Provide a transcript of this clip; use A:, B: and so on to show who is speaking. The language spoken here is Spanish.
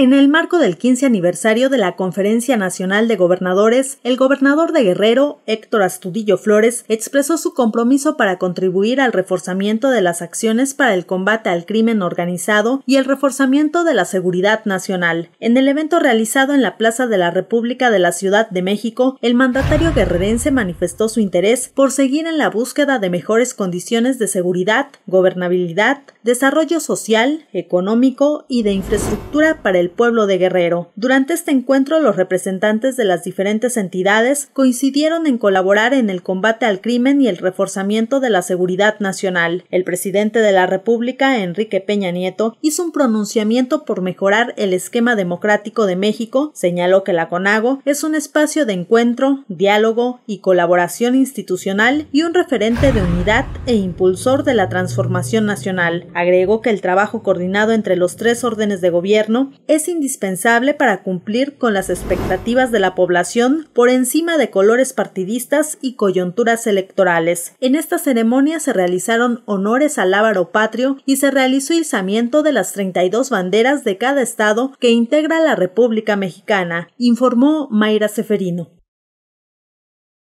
A: En el marco del 15 aniversario de la Conferencia Nacional de Gobernadores, el gobernador de Guerrero, Héctor Astudillo Flores, expresó su compromiso para contribuir al reforzamiento de las acciones para el combate al crimen organizado y el reforzamiento de la seguridad nacional. En el evento realizado en la Plaza de la República de la Ciudad de México, el mandatario guerrerense manifestó su interés por seguir en la búsqueda de mejores condiciones de seguridad, gobernabilidad, desarrollo social, económico y de infraestructura para el pueblo de Guerrero. Durante este encuentro, los representantes de las diferentes entidades coincidieron en colaborar en el combate al crimen y el reforzamiento de la seguridad nacional. El presidente de la República, Enrique Peña Nieto, hizo un pronunciamiento por mejorar el esquema democrático de México, señaló que la CONAGO es un espacio de encuentro, diálogo y colaboración institucional y un referente de unidad e impulsor de la transformación nacional. Agregó que el trabajo coordinado entre los tres órdenes de gobierno es indispensable para cumplir con las expectativas de la población por encima de colores partidistas y coyunturas electorales. En esta ceremonia se realizaron honores al Ávaro Patrio y se realizó izamiento de las 32 banderas de cada estado que integra la República Mexicana, informó Mayra Seferino.